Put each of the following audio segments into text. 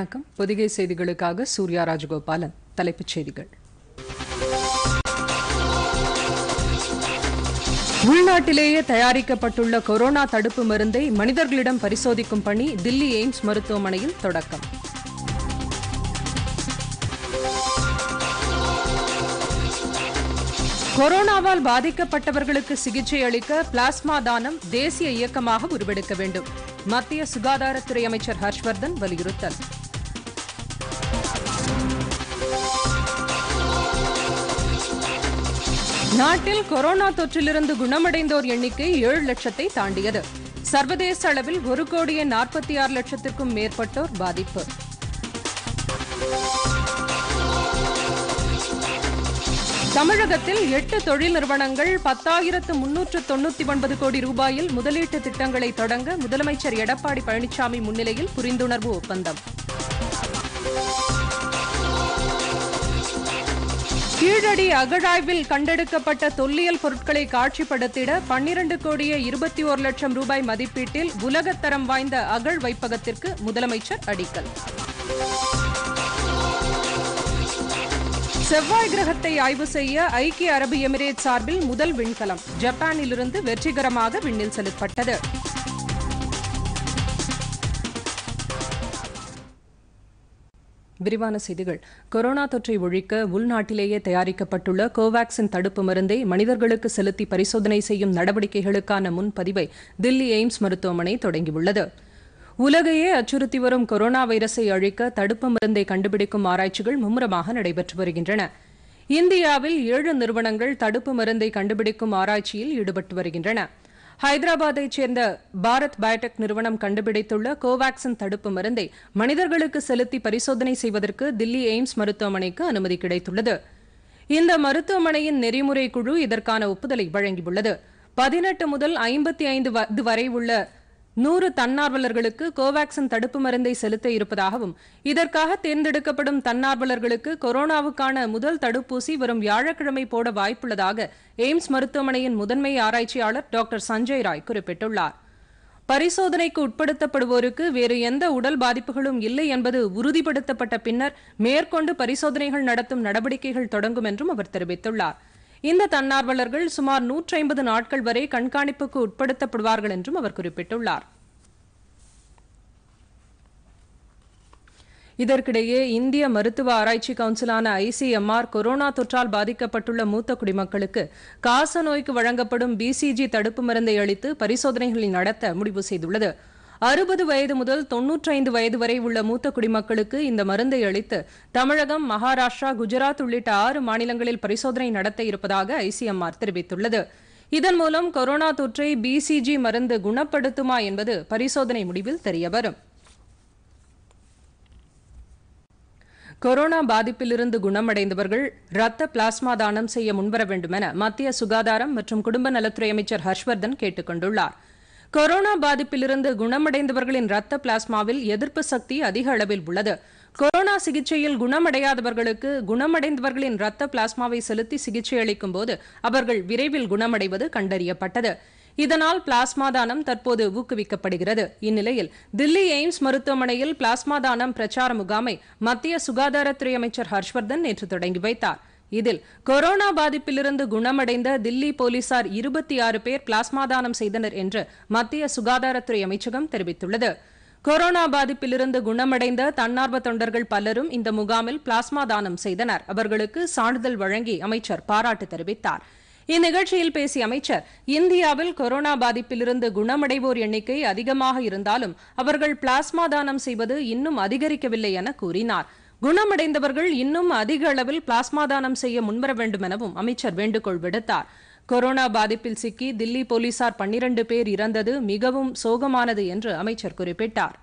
வணக்கம் பொதிகை செய்திகளுக்காக சூர்யா ராஜகோபாலன் தலைப்புச் செய்திகள் உள்நாட்டிலேயே தயாரிக்கப்பட்டுள்ள கொரோனா தடுப்பு மருந்தை மனிதர்களிடம் பரிசோதிக்கும் பணி தில்லி எய்ம்ஸ் மருத்துவமனையில் தொடக்கம் கொரோனாவால் பாதிக்கப்பட்டவர்களுக்கு சிகிச்சை அளிக்க பிளாஸ்மா தானம் தேசிய இயக்கமாக உருவெடுக்க வேண்டும் மத்திய சுகாதாரத்துறை அமைச்சர் ஹர்ஷ்வர்தன் வலியுறுத்தல் நாட்டில் கொரோனா தொற்றிலிருந்து குணமடைந்தோர் எண்ணிக்கை ஏழு லட்சத்தை தாண்டியது சர்வதேச அளவில் ஒரு கோடியே நாற்பத்தி ஆறு லட்சத்திற்கும் மேற்பட்டோர் பாதிப்பு தமிழகத்தில் எட்டு தொழில் நிறுவனங்கள் பத்தாயிரத்து முன்னூற்று தொன்னூத்தி ஒன்பது கோடி ரூபாயில் முதலீட்டு திட்டங்களை தொடங்க முதலமைச்சர் எடப்பாடி பழனிசாமி முன்னிலையில் புரிந்துணர்வு ஒப்பந்தம் கீழடி அகழாய்வில் கண்டெடுக்கப்பட்ட தொல்லியல் பொருட்களை காட்சிப்படுத்திட பன்னிரண்டு கோடியே இருபத்தி ஒரு லட்சம் ரூபாய் மதிப்பீட்டில் உலகத்தரம் வாய்ந்த அகழ் வைப்பகத்திற்கு முதலமைச்சர் அடிக்கல் செவ்வாய் கிரகத்தை ஆய்வு செய்ய ஐக்கிய அரபு எமிரேட் சார்பில் முதல் விண்கலம் ஜப்பானிலிருந்து வெற்றிகரமாக விண்ணில் செலுத்தப்பட்டது விரிவான செய்திகள் கொரோனா தொற்றை ஒழிக்க உள்நாட்டிலேயே தயாரிக்கப்பட்டுள்ள கோவாக்சின் தடுப்பு மருந்தை மனிதர்களுக்கு செலுத்தி பரிசோதனை செய்யும் நடவடிக்கைகளுக்கான முன்பதிவை தில்லி எய்ம்ஸ் மருத்துவமனை தொடங்கியுள்ளது உலகையே அச்சுறுத்தி வரும் கொரோனா வைரஸை அழிக்க தடுப்பு மருந்தை கண்டுபிடிக்கும் ஆராய்ச்சிகள் மும்முரமாக நடைபெற்று வருகின்றன இந்தியாவில் ஏழு நிறுவனங்கள் தடுப்பு மருந்தை கண்டுபிடிக்கும் ஆராய்ச்சியில் ஈடுபட்டு வருகின்றன ஹைதராபாத்தை சேர்ந்த பாரத் பயோடெக் நிறுவனம் கண்டுபிடித்துள்ள கோவாக்சின் தடுப்பு மருந்தை மனிதர்களுக்கு செலுத்தி பரிசோதனை செய்வதற்கு தில்லி எய்ம்ஸ் மருத்துவமனைக்கு அனுமதி கிடைத்துள்ளது இந்த மருத்துவமனையின் நெறிமுறை குழு இதற்கான ஒப்புதலை வழங்கியுள்ளது பதினெட்டு முதல் ஐம்பத்தி ஐந்து வரை உள்ள நூறு தன்னார்வலர்களுக்கு கோவாக்சின் தடுப்பு மருந்தை செலுத்த இருப்பதாகவும் இதற்காக தேர்ந்தெடுக்கப்படும் தன்னார்வலர்களுக்கு கொரோனாவுக்கான முதல் தடுப்பூசி வரும் வியாழக்கிழமை போட வாய்ப்புள்ளதாக எய்ம்ஸ் மருத்துவமனையின் முதன்மை ஆராய்ச்சியாளர் டாக்டர் சஞ்சய் ராய் குறிப்பிட்டுள்ளார் பரிசோதனைக்கு உட்படுத்தப்படுவோருக்கு வேறு எந்த உடல் பாதிப்புகளும் இல்லை என்பது உறுதிப்படுத்தப்பட்ட பின்னர் மேற்கொண்டு பரிசோதனைகள் நடத்தும் நடவடிக்கைகள் தொடங்கும் என்றும் அவர் தெரிவித்துள்ளாா் இந்த தன்னார்வலர்கள் சுமார் நூற்றி ஐம்பது நாட்கள் வரை கண்காணிப்புக்கு உட்படுத்தப்படுவார்கள் என்றும் அவர் குறிப்பிட்டுள்ளார் இதற்கிடையே இந்திய மருத்துவ ஆராய்ச்சி கவுன்சிலான ஐசிஎம்ஆர் கொரோனா தொற்றால் பாதிக்கப்பட்டுள்ள மூத்த குடிமக்களுக்கு காச நோய்க்கு வழங்கப்படும் பிசிஜி தடுப்பு மருந்தை அளித்து பரிசோதனைகளை நடத்த முடிவு செய்துள்ளது அறுபது வயது முதல் தொன்னூற்றைந்து வயது வரை உள்ள மூத்த குடிமக்களுக்கு இந்த மருந்தை அளித்து தமிழகம் மகாராஷ்டிரா குஜராத் உள்ளிட்ட ஆறு மாநிலங்களில் பரிசோதனை நடத்த இருப்பதாக ஐசிஎம்ஆர் தெரிவித்துள்ளது இதன் மூலம் கொரோனா தொற்றை பிசிஜி மருந்து குணப்படுத்துமா என்பது பரிசோதனை முடிவில் தெரியவரும் கொரோனா பாதிப்பிலிருந்து குணமடைந்தவர்கள் ரத்த பிளாஸ்மா தானம் செய்ய முன்வர வேண்டும் என மத்திய சுகாதாரம் மற்றும் குடும்ப நலத்துறை அமைச்சர் ஹர்ஷ்வர்தன் கேட்டுக் கொண்டுள்ளாா் கொரோனா பாதிப்பிலிருந்து குணமடைந்தவர்களின் ரத்த பிளாஸ்மாவில் எதிர்ப்பு சக்தி அதிக அளவில் உள்ளது கொரோனா சிகிச்சையில் குணமடையாதவர்களுக்கு குணமடைந்தவர்களின் ரத்த பிளாஸ்மாவை செலுத்தி சிகிச்சை அளிக்கும் போது அவர்கள் விரைவில் குணமடைவது கண்டறியப்பட்டது இதனால் பிளாஸ்மா தானம் தற்போது ஊக்குவிக்கப்படுகிறது இந்நிலையில் தில்லி எய்ம்ஸ் மருத்துவமனையில் பிளாஸ்மா தானம் பிரச்சார முகாமை மத்திய சுகாதாரத்துறை அமைச்சர் ஹர்ஷ்வர்தன் நேற்று தொடங்கி வைத்தார் இதில் கொரோனா பாதிப்பிலிருந்து குணமடைந்த தில்லி போலீசார் இருபத்தி ஆறு பேர் பிளாஸ்மா தானம் செய்தனர் என்று மத்திய சுகாதாரத்துறை அமைச்சகம் தெரிவித்துள்ளது கொரோனா பாதிப்பிலிருந்து குணமடைந்த தன்னார்வ தொண்டர்கள் பலரும் இந்த முகாமில் பிளாஸ்மா தானம் செய்தனர் அவர்களுக்கு சான்றிதழ் வழங்கி அமைச்சர் பாராட்டு தெரிவித்தார் இந்நிகழ்ச்சியில் பேசிய அமைச்சர் இந்தியாவில் கொரோனா பாதிப்பிலிருந்து குணமடைவோர் எண்ணிக்கை அதிகமாக இருந்தாலும் அவர்கள் பிளாஸ்மா தானம் செய்வது இன்னும் அதிகரிக்கவில்லை என கூறினாா் குணமடைந்தவர்கள் இன்னும் அதிக அளவில் பிளாஸ்மா தானம் செய்ய முன்வர வேண்டும் எனவும் அமைச்சர் வேண்டுகோள் விடுத்தார் கொரோனா பாதிப்பில் சிக்கி தில்லி போலீசார் பன்னிரண்டு பேர் இறந்தது மிகவும் சோகமானது என்று அமைச்சர் குறிப்பிட்டார்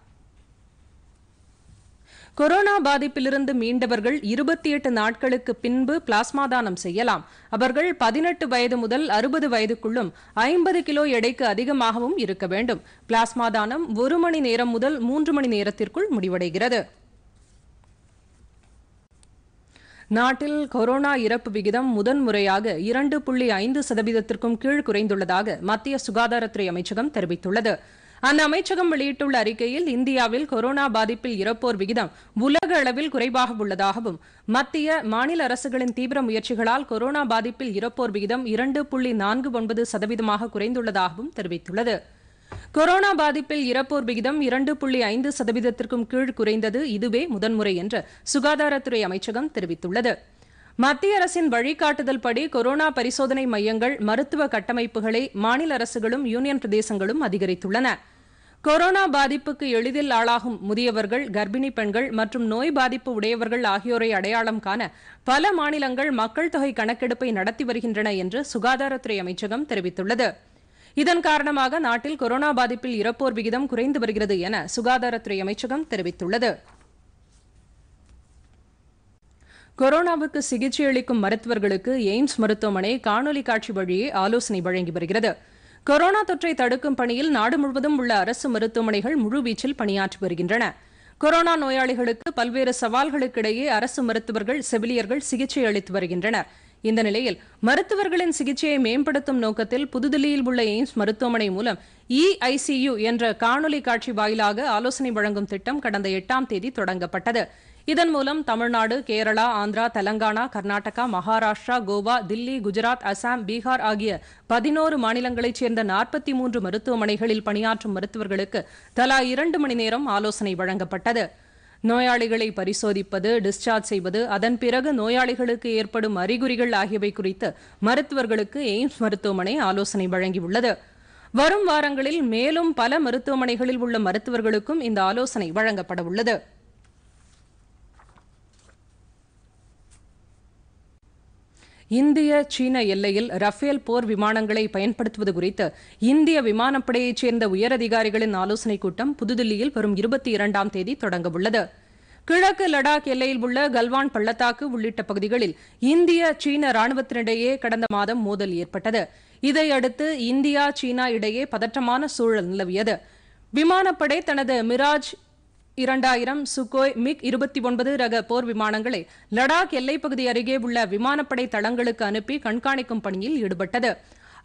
கொரோனா பாதிப்பிலிருந்து மீண்டவர்கள் இருபத்தி எட்டு நாட்களுக்கு பின்பு பிளாஸ்மா தானம் செய்யலாம் அவர்கள் பதினெட்டு வயது முதல் அறுபது வயதுக்குள்ளும் ஐம்பது கிலோ எடைக்கு அதிகமாகவும் இருக்க வேண்டும் பிளாஸ்மா தானம் ஒரு மணி நேரம் முதல் மூன்று மணி நேரத்திற்குள் முடிவடைகிறது நாட்டில் கொரோனா இறப்பு விகிதம் முதன்முறையாக இரண்டு புள்ளி ஐந்து சதவீதத்திற்கும் கீழ் குறைந்துள்ளதாக மத்திய சுகாதாரத்துறை அமைச்சகம் தெரிவித்துள்ளது அந்த அமைச்சகம் வெளியிட்டுள்ள அறிக்கையில் இந்தியாவில் கொரோனா பாதிப்பில் இறப்போர் விகிதம் உலக அளவில் குறைவாக உள்ளதாகவும் மத்திய மாநில அரசுகளின் தீவிர முயற்சிகளால் கொரோனா பாதிப்பில் இறப்போர் விகிதம் இரண்டு புள்ளி நான்கு ஒன்பது சதவீதமாக குறைந்துள்ளதாகவும் தெரிவித்துள்ளது கொரோனா பாதிப்பில் இறப்போர் விகிதம் இரண்டு புள்ளி ஐந்து சதவீதத்திற்கும் கீழ் குறைந்தது இதுவே முதன்முறை என்று சுகாதாரத்துறை அமைச்சகம் தெரிவித்துள்ளது மத்திய அரசின் வழிகாட்டுதல் படி கொரோனா பரிசோதனை மையங்கள் மருத்துவ கட்டமைப்புகளை மாநில அரசுகளும் யூனியன் பிரதேசங்களும் அதிகரித்துள்ளன கொரோனா பாதிப்புக்கு எளிதில் ஆளாகும் முதியவர்கள் கர்ப்பிணி பெண்கள் மற்றும் நோய் பாதிப்பு உடையவர்கள் ஆகியோரை அடையாளம் காண பல மாநிலங்கள் மக்கள் தொகை கணக்கெடுப்பை நடத்தி வருகின்றன என்று சுகாதாரத்துறை அமைச்சகம் தெரிவித்துள்ளது இதன் காரணமாக நாட்டில் கொரோனா பாதிப்பில் இறப்போர் விகிதம் குறைந்து வருகிறது என சுகாதாரத்துறை அமைச்சகம் தெரிவித்துள்ளது கொரோனாவுக்கு அளிக்கும் மருத்துவர்களுக்கு எய்ம்ஸ் மருத்துவமனை காணொலி காட்சி வழியே ஆலோசனை வழங்கி வருகிறது கொரோனா தொற்றை தடுக்கும் பணியில் நாடு முழுவதும் உள்ள அரசு மருத்துவமனைகள் முழுவீச்சில் பணியாற்றி வருகின்றன கொரோனா நோயாளிகளுக்கு பல்வேறு சவால்களுக்கிடையே அரசு மருத்துவர்கள் செவிலியர்கள் சிகிச்சை அளித்து வருகின்றனா் இந்த நிலையில் மருத்துவர்களின் சிகிச்சையை மேம்படுத்தும் நோக்கத்தில் புதுதில்லியில் உள்ள எய்ம்ஸ் மருத்துவமனை மூலம் இஐசியு e என்ற காணொலி காட்சி வாயிலாக ஆலோசனை வழங்கும் திட்டம் கடந்த எட்டாம் தேதி தொடங்கப்பட்டது இதன் மூலம் தமிழ்நாடு கேரளா ஆந்திரா தெலங்கானா கர்நாடகா மகாராஷ்டிரா கோவா தில்லி குஜராத் அசாம் பீகார் ஆகிய பதினோரு மாநிலங்களைச் சேர்ந்த நாற்பத்தி மூன்று மருத்துவமனைகளில் பணியாற்றும் மருத்துவர்களுக்கு தலா இரண்டு மணி நேரம் ஆலோசனை வழங்கப்பட்டது நோயாளிகளை பரிசோதிப்பது டிஸ்சார்ஜ் செய்வது அதன் பிறகு நோயாளிகளுக்கு ஏற்படும் அறிகுறிகள் ஆகியவை குறித்து மருத்துவர்களுக்கு எய்ம்ஸ் மருத்துவமனை ஆலோசனை வழங்கியுள்ளது வரும் வாரங்களில் மேலும் பல மருத்துவமனைகளில் உள்ள மருத்துவர்களுக்கும் இந்த ஆலோசனை வழங்கப்பட உள்ளது இந்திய சீன எல்லையில் ரஃபேல் போர் விமானங்களை பயன்படுத்துவது குறித்து இந்திய விமானப்படையைச் சேர்ந்த உயரதிகாரிகளின் ஆலோசனைக் கூட்டம் புதுதில்லியில் வரும் இருபத்தி இரண்டாம் தேதி தொடங்கவுள்ளது கிழக்கு லடாக் எல்லையில் உள்ள கல்வான் பள்ளத்தாக்கு உள்ளிட்ட பகுதிகளில் இந்திய சீன ராணுவத்தினிடையே கடந்த மாதம் மோதல் ஏற்பட்டது இதையடுத்து இந்தியா சீனா இடையே பதற்றமான சூழல் நிலவியது விமானப்படை தனது மிராஜ் இரண்டாயிரம் சுகோய் மிக் இருபத்தி ஒன்பது ரக போர் விமானங்களை லடாக் எல்லைப்பகுதி அருகே உள்ள விமானப்படை தளங்களுக்கு அனுப்பி கண்காணிக்கும் பணியில் ஈடுபட்டது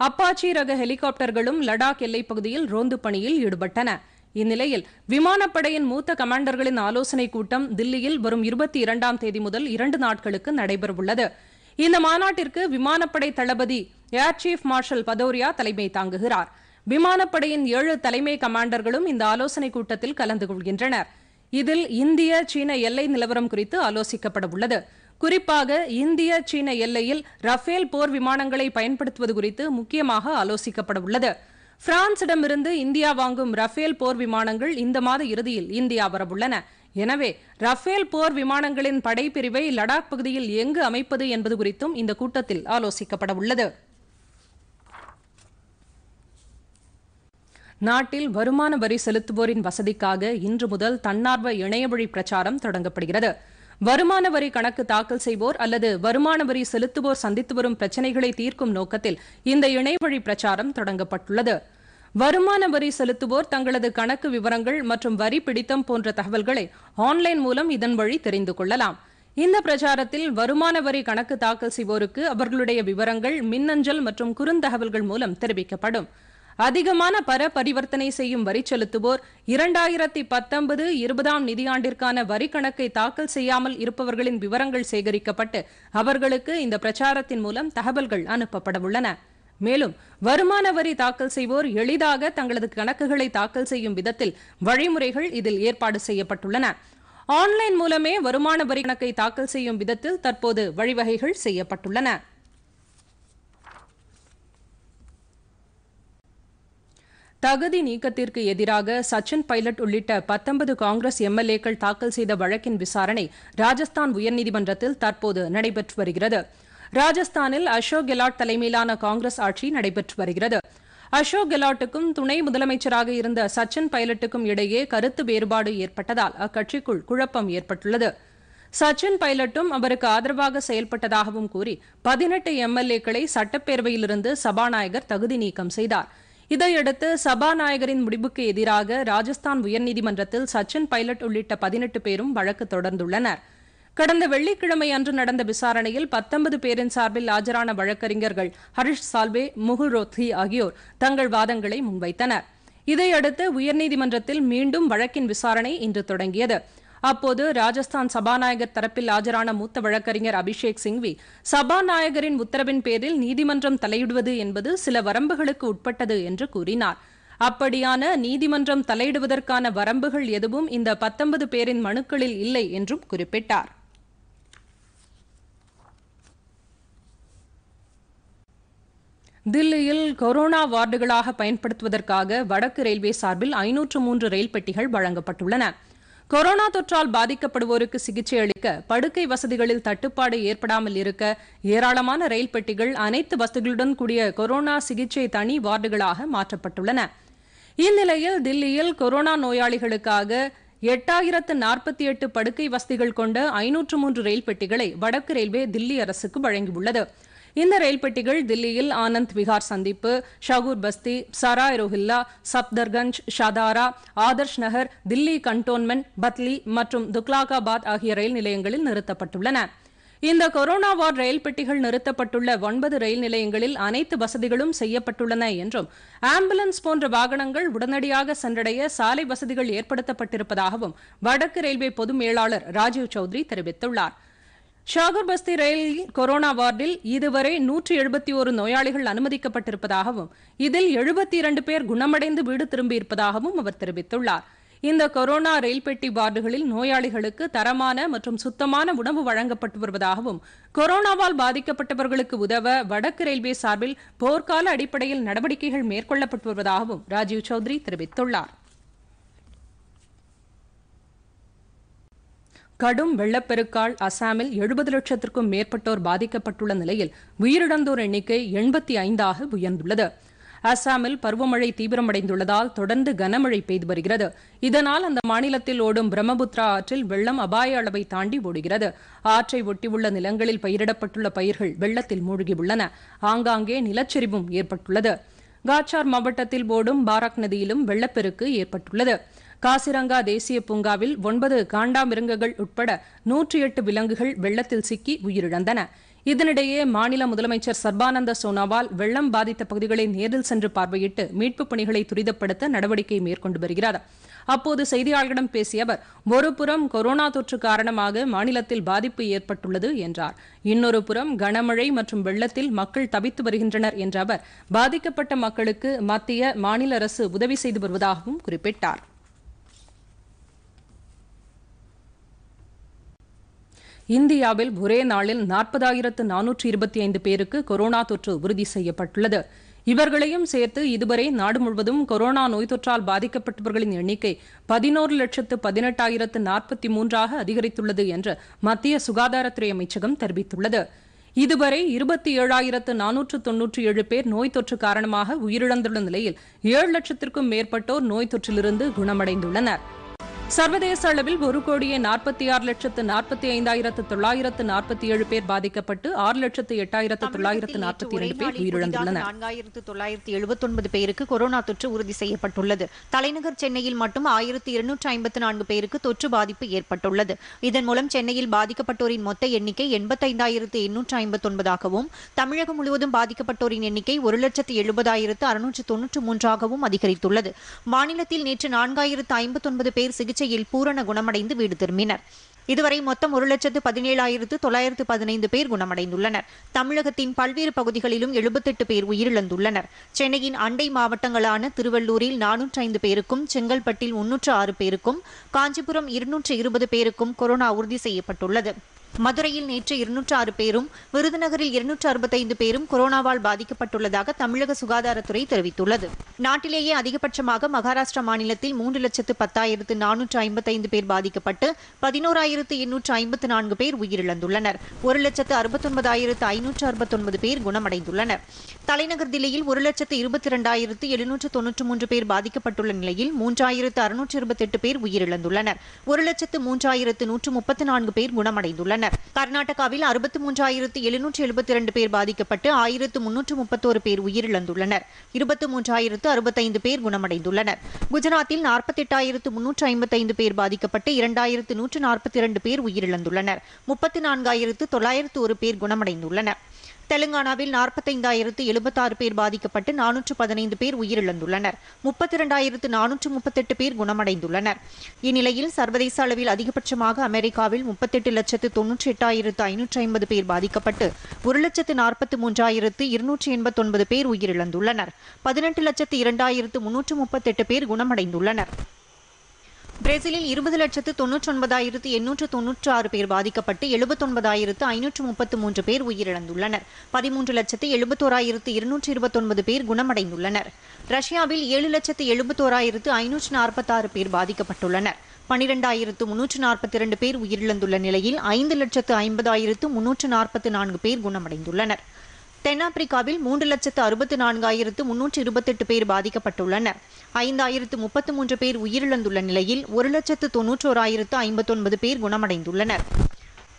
அப்பாச்சி ரக ஹெலிகாப்டர்களும் லடாக் எல்லைப்பகுதியில் ரோந்து பணியில் ஈடுபட்டன இந்நிலையில் விமானப்படையின் மூத்த கமாண்டர்களின் ஆலோசனைக் கூட்டம் தில்லியில் வரும் இருபத்தி இரண்டாம் தேதி முதல் இரண்டு நாட்களுக்கு நடைபெறவுள்ளது இந்த மாநாட்டிற்கு விமானப்படை தளபதி ஏர் சீஃப் மார்ஷல் பதௌரியா தலைமை தாங்குகிறார் விமானப்படையின் ஏழு தலைமை கமாண்டர்களும் இந்த ஆலோசனைக் கூட்டத்தில் கலந்து கொள்கின்றனா் இதில் இந்திய சீன எல்லை நிலவரம் குறித்து ஆலோசிக்கப்பட உள்ளது குறிப்பாக இந்திய சீன எல்லையில் ரஃபேல் போர் விமானங்களை பயன்படுத்துவது குறித்து முக்கியமாக ஆலோசிக்கப்பட உள்ளது பிரான்சிடமிருந்து இந்தியா வாங்கும் ரஃபேல் போர் விமானங்கள் இந்த மாத இறுதியில் இந்தியா வரவுள்ளன எனவே ரஃபேல் போர் விமானங்களின் படைப்பிரிவை லடாக் பகுதியில் எங்கு அமைப்பது என்பது குறித்தும் இந்த கூட்டத்தில் ஆலோசிக்கப்பட உள்ளது நாட்டில் வருமான வரி செலுத்துவோரின் வசதிக்காக இன்று முதல் தன்னார்வ இணையவழி பிரச்சாரம் தொடங்கப்படுகிறது வருமான வரி கணக்கு தாக்கல் செய்வோர் அல்லது வருமான வரி செலுத்துவோர் சந்தித்து வரும் பிரச்சினைகளை தீர்க்கும் நோக்கத்தில் இந்த இணையவழி பிரச்சாரம் தொடங்கப்பட்டுள்ளது வருமான வரி செலுத்துவோர் தங்களது கணக்கு விவரங்கள் மற்றும் வரி பிடித்தம் போன்ற தகவல்களை ஆன்லைன் மூலம் இதன் வழி தெரிந்து கொள்ளலாம் இந்த பிரச்சாரத்தில் வருமான வரி கணக்கு தாக்கல் செய்வோருக்கு அவர்களுடைய விவரங்கள் மின்னஞ்சல் மற்றும் குறுந்தகவல்கள் மூலம் தெரிவிக்கப்படும் அதிகமான பர பரிவர்த்தனை செய்யும் வரி செலுத்துவோர் இரண்டாயிரத்தி பத்தொன்பது இருபதாம் நிதியாண்டிற்கான வரி கணக்கை தாக்கல் செய்யாமல் இருப்பவர்களின் விவரங்கள் சேகரிக்கப்பட்டு அவர்களுக்கு இந்த பிரச்சாரத்தின் மூலம் தகவல்கள் அனுப்பப்படவுள்ளன மேலும் வருமான வரி தாக்கல் செய்வோர் எளிதாக தங்களது கணக்குகளை தாக்கல் செய்யும் விதத்தில் வழிமுறைகள் இதில் ஏற்பாடு செய்யப்பட்டுள்ளன ஆன்லைன் மூலமே வருமான வரி கணக்கை தாக்கல் செய்யும் விதத்தில் தற்போது வழிவகைகள் செய்யப்பட்டுள்ளன தகுதி நீக்கத்திற்கு எதிராக சச்சின் பைலட் உள்ளிட்ட பத்தொன்பது காங்கிரஸ் எம்எல்ஏக்கள் தாக்கல் செய்த வழக்கின் விசாரணை ராஜஸ்தான் உயர்நீதிமன்றத்தில் தற்போது நடைபெற்று வருகிறது ராஜஸ்தானில் அசோக் கெலாட் தலைமையிலான காங்கிரஸ் ஆட்சி நடைபெற்று வருகிறது அசோக் கெலாட்டுக்கும் துணை முதலமைச்சராக இருந்த சச்சின் பைலட்டுக்கும் இடையே கருத்து வேறுபாடு ஏற்பட்டதால் அக்கட்சிக்குள் குழப்பம் ஏற்பட்டுள்ளது சச்சின் பைலட்டும் அவருக்கு ஆதரவாக செயல்பட்டதாகவும் கூறி பதினெட்டு எம்எல்ஏக்களை சட்டப்பேரவையிலிருந்து சபாநாயகர் தகுதி நீக்கம் செய்தார் இதையடுத்து சபாநாயகரின் முடிவுக்கு எதிராக ராஜஸ்தான் உயர்நீதிமன்றத்தில் சச்சின் பைலட் உள்ளிட்ட பதினெட்டு பேரும் வழக்கு தொடர்ந்துள்ளனர் கடந்த வெள்ளிக்கிழமை அன்று நடந்த விசாரணையில் பத்தொன்பது பேரின் சார்பில் ஆஜரான வழக்கறிஞர்கள் ஹரிஷ் சால்வே முகுல் ரோத்ரி ஆகியோர் தங்கள் வாதங்களை முன்வைத்தனர் இதையடுத்து உயர்நீதிமன்றத்தில் மீண்டும் வழக்கின் விசாரணை இன்று தொடங்கியது அப்போது ராஜஸ்தான் சபாநாயகர் தரப்பில் ஆஜரான மூத்த வழக்கறிஞர் அபிஷேக் சிங்வி சபாநாயகரின் உத்தரவின் பேரில் நீதிமன்றம் தலையிடுவது என்பது சில வரம்புகளுக்கு உட்பட்டது என்று கூறினார் அப்படியான நீதிமன்றம் தலையிடுவதற்கான வரம்புகள் எதுவும் இந்த பத்தொன்பது பேரின் மனுக்களில் இல்லை என்றும் குறிப்பிட்டார் தில்லியில் கொரோனா வார்டுகளாக பயன்படுத்துவதற்காக வடக்கு ரயில்வே சார்பில் ஐநூற்று மூன்று ரயில் பெட்டிகள் வழங்கப்பட்டுள்ளன கொரோனா தொற்றால் பாதிக்கப்படுவோருக்கு சிகிச்சை அளிக்க படுக்கை வசதிகளில் தட்டுப்பாடு ஏற்படாமல் இருக்க ஏராளமான ரயில் பெட்டிகள் அனைத்து வசதிகளுடன் கூடிய கொரோனா சிகிச்சை தனி வார்டுகளாக மாற்றப்பட்டுள்ளன இந்நிலையில் தில்லியில் கொரோனா நோயாளிகளுக்காக எட்டாயிரத்து நாற்பத்தி எட்டு படுக்கை வசதிகள் கொண்ட ஐநூற்று மூன்று ரயில் பெட்டிகளை வடக்கு ரயில்வே தில்லி அரசுக்கு வழங்கியுள்ளது இந்த ரயில் பெட்டிகள் தில்லியில் ஆனந்த் விஹார் சந்திப்பு ஷகூர் பஸ்தி சராய் ரோஹில்லா சப்தர்கஞ்ச் ஷதாரா ஆதர்ஷ் நகர் தில்லி கண்டோன்மெண்ட் பத்லி மற்றும் துக்லாகாபாத் ஆகிய ரயில் நிலையங்களில் நிறுத்தப்பட்டுள்ளன இந்த கொரோனா வார்டு ரயில் பெட்டிகள் நிறுத்தப்பட்டுள்ள ஒன்பது ரயில் நிலையங்களில் அனைத்து வசதிகளும் செய்யப்பட்டுள்ளன என்றும் ஆம்புலன்ஸ் போன்ற வாகனங்கள் உடனடியாக சென்றடைய சாலை வசதிகள் ஏற்படுத்தப்பட்டிருப்பதாகவும் வடக்கு ரயில்வே பொது மேலாளர் ராஜீவ் சௌத்ரி தெரிவித்துள்ளாா் ஷாகர் பஸ்தி ரயிலில் கொரோனா வார்டில் இதுவரை நூற்றி எழுபத்தி ஒரு நோயாளிகள் அனுமதிக்கப்பட்டிருப்பதாகவும் இதில் எழுபத்தி இரண்டு பேர் குணமடைந்து வீடு திரும்பியிருப்பதாகவும் அவர் தெரிவித்துள்ளார் இந்த கொரோனா ரயில் பெட்டி வார்டுகளில் நோயாளிகளுக்கு தரமான மற்றும் சுத்தமான உணவு வழங்கப்பட்டு வருவதாகவும் கொரோனாவால் பாதிக்கப்பட்டவர்களுக்கு உதவ வடக்கு ரயில்வே சார்பில் போர்க்கால அடிப்படையில் நடவடிக்கைகள் மேற்கொள்ளப்பட்டு வருவதாகவும் ராஜீவ் சௌத்ரி தெரிவித்துள்ளாா் கடும் வெள்ளப்பெருக்கால் அசாமில் எழுபது லட்சத்திற்கும் மேற்பட்டோர் பாதிக்கப்பட்டுள்ள நிலையில் உயிரிழந்தோர் எண்ணிக்கை எண்பத்தி ஐந்தாக உயர்ந்துள்ளது அசாமில் பருவமழை தீவிரமடைந்துள்ளதால் தொடர்ந்து கனமழை பெய்து வருகிறது இதனால் அந்த மாநிலத்தில் ஓடும் பிரம்மபுத்திரா ஆற்றில் வெள்ளம் அபாய அளவை தாண்டி ஓடுகிறது ஆற்றை ஒட்டியுள்ள நிலங்களில் பயிரிடப்பட்டுள்ள பயிர்கள் வெள்ளத்தில் மூழ்கியுள்ளன ஆங்காங்கே நிலச்சரிவும் ஏற்பட்டுள்ளது காச்சார் மாவட்டத்தில் ஓடும் பாராக் நதியிலும் வெள்ளப்பெருக்கு ஏற்பட்டுள்ளது காசிரங்கா தேசிய பூங்காவில் ஒன்பது காண்டாமிருங்கங்கள் உட்பட நூற்றி எட்டு விலங்குகள் வெள்ளத்தில் சிக்கி உயிரிழந்தன இதனிடையே மாநில முதலமைச்சர் சர்பானந்த சோனாவால் வெள்ளம் பாதித்த பகுதிகளை நேரில் சென்று பார்வையிட்டு மீட்புப் பணிகளை துரிதப்படுத்த நடவடிக்கை மேற்கொண்டு வருகிறார் அப்போது செய்தியாளர்களிடம் பேசிய அவர் ஒருபுறம் கொரோனா தொற்று காரணமாக மாநிலத்தில் பாதிப்பு ஏற்பட்டுள்ளது என்றார் இன்னொரு புறம் கனமழை மற்றும் வெள்ளத்தில் மக்கள் தவித்து வருகின்றனர் என்ற அவர் பாதிக்கப்பட்ட மக்களுக்கு மத்திய மாநில அரசு உதவி செய்து வருவதாகவும் குறிப்பிட்டாா் இந்தியாவில் ஒரே நாளில் நாற்பதாயிரத்து நானூற்றி இருபத்தி ஐந்து பேருக்கு கொரோனா தொற்று உறுதி செய்யப்பட்டுள்ளது இவர்களையும் சேர்த்து இதுவரை நாடு முழுவதும் கொரோனா நோய் தொற்றால் பாதிக்கப்பட்டவர்களின் எண்ணிக்கை பதினோரு லட்சத்து பதினெட்டாயிரத்து நாற்பத்தி மூன்றாக அதிகரித்துள்ளது என்று மத்திய சுகாதாரத்துறை அமைச்சகம் தெரிவித்துள்ளது இதுவரை இருபத்தி ஏழாயிரத்து நானூற்று தொன்னூற்றி ஏழு பேர் நோய் தொற்று காரணமாக உயிரிழந்துள்ள நிலையில் ஏழு லட்சத்திற்கும் மேற்பட்டோர் நோய் தொற்றிலிருந்து குணமடைந்துள்ளனா் சர்வதேச அளவில் ஒரு கோடியே நாற்பத்தி ஆறு லட்சத்து நாற்பத்தி ஐந்தாயிரத்து தொள்ளாயிரத்து நாற்பத்தி ஏழு பேர் பாதிக்கப்பட்டு ஆறு லட்சத்து எட்டாயிரத்து தொள்ளாயிரத்து நாற்பத்தி இரண்டு பேர் உயிரிழந்துள்ளனர் நான்காயிரத்து தொள்ளாயிரத்து ஒன்பது பேருக்கு கொரோனா தொற்று உறுதி செய்யப்பட்டுள்ளது தலைநகர் சென்னையில் மட்டும் ஆயிரத்து இருநூற்று ஐம்பத்து நான்கு பேருக்கு தொற்று பாதிப்பு ஏற்பட்டுள்ளது இதன் மூலம் சென்னையில் பாதிக்கப்பட்டோரின் மொத்த எண்ணிக்கை எண்பத்தைந்தாயிரத்து எண்ணூற்று ஒன்பதாகவும் தமிழகம் முழுவதும் பாதிக்கப்பட்டோரின் எண்ணிக்கை ஒரு லட்சத்து எழுபதாயிரத்து அறுநூற்று தொன்னூற்று மூன்றாகவும் அதிகரித்துள்ளது மாநிலத்தில் நேற்று நான்காயிரத்து ஐம்பத்தி ஒன்பது பேர் சிகிச்சை சிகிச்சையில் பூரண குணமடைந்து வீடு திரும்பினர் இதுவரை மொத்தம் ஒரு லட்சத்து பதினேழாயிரத்து தொள்ளாயிரத்து பதினைந்து பேர் குணமடைந்துள்ளனர் தமிழகத்தின் பல்வேறு பகுதிகளிலும் எழுபத்தெட்டு பேர் உயிரிழந்துள்ளனர் சென்னையின் அண்டை மாவட்டங்களான திருவள்ளூரில் நானூற்றி ஐந்து பேருக்கும் செங்கல்பட்டில் முன்னூற்று ஆறு பேருக்கும் காஞ்சிபுரம் இருநூற்று இருபது பேருக்கும் கொரோனா உறுதி செய்யப்பட்டுள்ளது மதுரையில் நேற்று இருநூற்று ஆறு பேரும் விருதுநகரில் இருநூற்று அறுபத்தைந்து பேரும் கொரோனாவால் பாதிக்கப்பட்டுள்ளதாக தமிழக சுகாதாரத்துறை தெரிவித்துள்ளது நாட்டிலேயே அதிகபட்சமாக மகாராஷ்டிரா மாநிலத்தில் மூன்று லட்சத்து பத்தாயிரத்து நானூற்று ஐம்பத்தைந்து பேர் பாதிக்கப்பட்டு பதினோராயிரத்து எண்ணூற்று ஐம்பத்து நான்கு பேர் உயிரிழந்துள்ளனர் ஒரு லட்சத்து அறுபத்தொன்பதாயிரத்து ஐநூற்று அறுபத்தொன்பது பேர் குணமடைந்துள்ளனர் தலைநகர் தில்லியில் ஒரு லட்சத்து இருபத்தி இரண்டாயிரத்து எழுநூற்று தொன்னூற்று மூன்று பேர் பாதிக்கப்பட்டுள்ள நிலையில் மூன்றாயிரத்து அறுநூற்று இருபத்தெட்டு பேர் உயிரிழந்துள்ளனர் ஒரு லட்சத்து மூன்றாயிரத்து நூற்று முப்பத்து நான்கு பேர் குணமடைந்துள்ளனர் உள்ளனர் கர்நாடகாவில் அறுபத்தி மூன்றாயிரத்து எழுநூற்று எழுபத்தி இரண்டு பேர் பாதிக்கப்பட்டு ஆயிரத்து முன்னூற்று முப்பத்தோரு பேர் உயிரிழந்துள்ளனர் இருபத்தி மூன்றாயிரத்து அறுபத்தைந்து பேர் குணமடைந்துள்ளனர் குஜராத்தில் நாற்பத்தெட்டாயிரத்து முன்னூற்று ஐம்பத்தைந்து பேர் பாதிக்கப்பட்டு இரண்டாயிரத்து நூற்று நாற்பத்தி இரண்டு பேர் உயிரிழந்துள்ளனர் முப்பத்தி நான்காயிரத்து தொள்ளாயிரத்து ஒரு பேர் குணமடைந்துள்ளனர் தெலுங்கானாவில் நாற்பத்தைந்தாயிரத்து எழுபத்தாறு பேர் பாதிக்கப்பட்டு நானூற்று பதினைந்து பேர் உயிரிழந்துள்ளனர் முப்பத்தி இரண்டாயிரத்து நானூற்று முப்பத்தெட்டு பேர் குணமடைந்துள்ளனர் இந்நிலையில் சர்வதேச அளவில் அதிகபட்சமாக அமெரிக்காவில் முப்பத்தெட்டு லட்சத்து தொன்னூற்றி எட்டாயிரத்து ஐநூற்றி ஐம்பது பேர் பாதிக்கப்பட்டு ஒரு லட்சத்து நாற்பத்தி மூன்றாயிரத்து இருநூற்றி எண்பத்தொன்பது பேர் உயிரிழந்துள்ளனர் பதினெட்டு லட்சத்து இரண்டாயிரத்து முன்னூற்று முப்பத்தெட்டு பேர் குணமடைந்துள்ளனர் பிரேசிலில் இருபது லட்சத்து தொன்னூற்றி ஒன்பதாயிரத்து எண்ணூற்று தொன்னூற்றி ஆறு பேர் பாதிக்கப்பட்டு எழுபத்தொன்பதாயிரத்து ஐநூற்று முப்பத்து மூன்று பேர் உயிரிழந்துள்ளனர் பதிமூன்று லட்சத்து எழுபத்தோராயிரத்து இருநூற்று இருபத்தொன்பது பேர் குணமடைந்துள்ளனர் ரஷ்யாவில் ஏழு லட்சத்து எழுபத்தோராயிரத்து ஐநூற்று நாற்பத்தாறு பேர் பாதிக்கப்பட்டுள்ளனர் பனிரெண்டாயிரத்து முன்னூற்று நாற்பத்தி இரண்டு பேர் உயிரிழந்துள்ள நிலையில் ஐந்து லட்சத்து ஐம்பதாயிரத்து முன்னூற்று நாற்பத்தி நான்கு பேர் குணமடைந்துள்ளனர் தென்னாப்பிரிக்காவில் மூன்று லட்சத்து அறுபத்து நான்காயிரத்து முன்னூற்று இருபத்தெட்டு பேர் பாதிக்கப்பட்டுள்ளனர் ஐந்தாயிரத்து முப்பத்து மூன்று பேர் உயிரிழந்துள்ள நிலையில் ஒரு லட்சத்து தொன்னூற்றோராயிரத்து ஐம்பத்தொன்பது பேர் குணமடைந்துள்ளனர்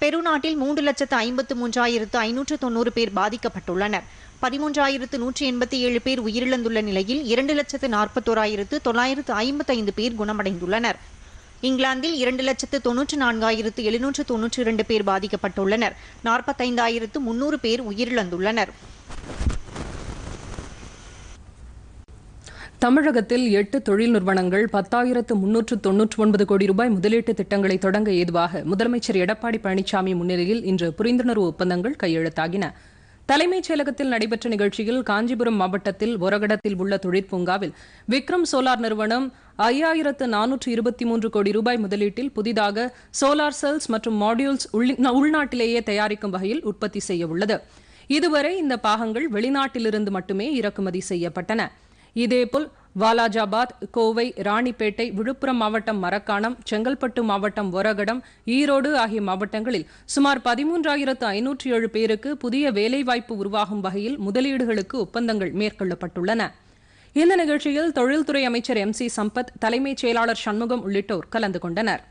பெரு நாட்டில் மூன்று லட்சத்து ஐம்பத்து மூன்றாயிரத்து ஐநூற்று தொன்னூறு பேர் பாதிக்கப்பட்டுள்ளனர் பதிமூன்றாயிரத்து நூற்றி எண்பத்தி ஏழு பேர் உயிரிழந்துள்ள நிலையில் இரண்டு லட்சத்து நாற்பத்தோராயிரத்து தொள்ளாயிரத்து ஐம்பத்தைந்து பேர் குணமடைந்துள்ளனர் இங்கிலாந்தில் இரண்டு லட்சத்து தொன்னூற்று நான்காயிரத்து எழுநூற்று தொன்னூற்றி இரண்டு பேர் பாதிக்கப்பட்டுள்ளனர் நாற்பத்தைந்தாயிரத்து முன்னூறு பேர் உயிரிழந்துள்ளனர் தமிழகத்தில் எட்டு தொழில் நிறுவனங்கள் பத்தாயிரத்து முன்னூற்று தொன்னூற்று ஒன்பது கோடி ரூபாய் முதலீட்டு திட்டங்களை தொடங்க ஏதுவாக முதலமைச்சர் எடப்பாடி பழனிசாமி முன்னிலையில் இன்று புரிந்துணர்வு ஒப்பந்தங்கள் கையெழுத்தாகின தலைமைச் செயலகத்தில் நடைபெற்ற நிகழ்ச்சியில் காஞ்சிபுரம் மாவட்டத்தில் ஒரகடத்தில் உள்ள தொழிற்பூங்காவில் விக்ரம் சோலார் நிறுவனம் ஐயாயிரத்து நானூற்று இருபத்தி மூன்று கோடி ரூபாய் முதலீட்டில் புதிதாக சோலார் செல்ஸ் மற்றும் மாடியூல்ஸ் உள்நாட்டிலேயே தயாரிக்கும் வகையில் உற்பத்தி செய்ய உள்ளது இதுவரை இந்த பாகங்கள் வெளிநாட்டிலிருந்து மட்டுமே இறக்குமதி செய்யப்பட்டன இதேபோல் வாலாஜாபாத் கோவை ராணிப்பேட்டை விழுப்புரம் மாவட்டம் மரக்காணம் செங்கல்பட்டு மாவட்டம் ஒரகடம் ஈரோடு ஆகிய மாவட்டங்களில் சுமார் பதிமூன்றாயிரத்து ஐநூற்றி ஏழு பேருக்கு புதிய வேலைவாய்ப்பு உருவாகும் வகையில் முதலீடுகளுக்கு ஒப்பந்தங்கள் மேற்கொள்ளப்பட்டுள்ளன இந்த நிகழ்ச்சியில் தொழில்துறை அமைச்சர் எம் சி சம்பத் தலைமைச் செயலாளர் சண்முகம் உள்ளிட்டோர் கலந்து கொண்டனா்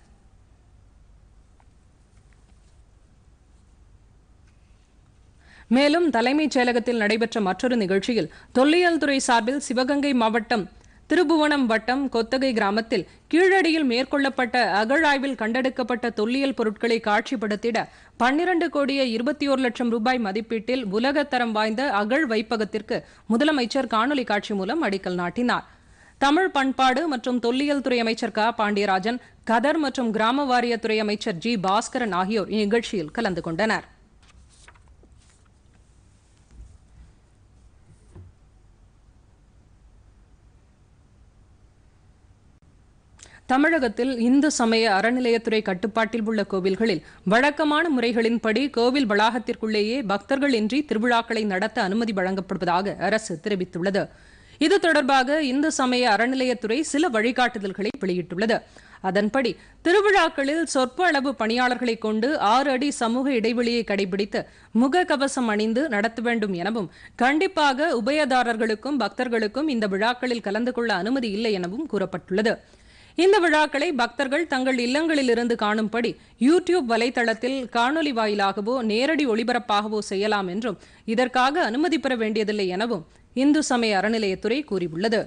மேலும் தலைமைச் செயலகத்தில் நடைபெற்ற மற்றொரு நிகழ்ச்சியில் தொல்லியல் துறை சார்பில் சிவகங்கை மாவட்டம் திருபுவனம் வட்டம் கொத்தகை கிராமத்தில் கீழடியில் மேற்கொள்ளப்பட்ட அகழாய்வில் கண்டெடுக்கப்பட்ட தொல்லியல் பொருட்களை காட்சிப்படுத்திட பன்னிரண்டு கோடியே இருபத்தி ஒரு லட்சம் ரூபாய் மதிப்பீட்டில் உலகத்தரம் வாய்ந்த அகழ் வைப்பகத்திற்கு முதலமைச்சர் காணொலி காட்சி மூலம் அடிக்கல் நாட்டினார் தமிழ் பண்பாடு மற்றும் தொல்லியல் துறை அமைச்சர் க பாண்டியராஜன் கதர் மற்றும் கிராம வாரிய துறை அமைச்சர் ஜி பாஸ்கரன் ஆகியோர் இந்நிகழ்ச்சியில் கலந்து கொண்டனர் தமிழகத்தில் இந்து சமய அறநிலையத்துறை கட்டுப்பாட்டில் உள்ள கோவில்களில் வழக்கமான முறைகளின்படி கோவில் வளாகத்திற்குள்ளேயே பக்தர்கள் இன்றி திருவிழாக்களை நடத்த அனுமதி வழங்கப்படுவதாக அரசு தெரிவித்துள்ளது இது தொடர்பாக இந்து சமய அறநிலையத்துறை சில வழிகாட்டுதல்களை வெளியிட்டுள்ளது அதன்படி திருவிழாக்களில் சொற்ப அளவு பணியாளர்களை கொண்டு ஆறு அடி சமூக இடைவெளியை கடைபிடித்து முக கவசம் அணிந்து நடத்த வேண்டும் எனவும் கண்டிப்பாக உபயதாரர்களுக்கும் பக்தர்களுக்கும் இந்த விழாக்களில் கலந்து கொள்ள அனுமதி இல்லை எனவும் கூறப்பட்டுள்ளது இந்த விழாக்களை பக்தர்கள் தங்கள் இல்லங்களிலிருந்து காணும்படி யூ டியூப் வலைதளத்தில் காணொலி வாயிலாகவோ நேரடி ஒளிபரப்பாகவோ செய்யலாம் என்றும் இதற்காக அனுமதி பெற வேண்டியதில்லை எனவும் இந்து சமய அறநிலையத்துறை கூறியுள்ளது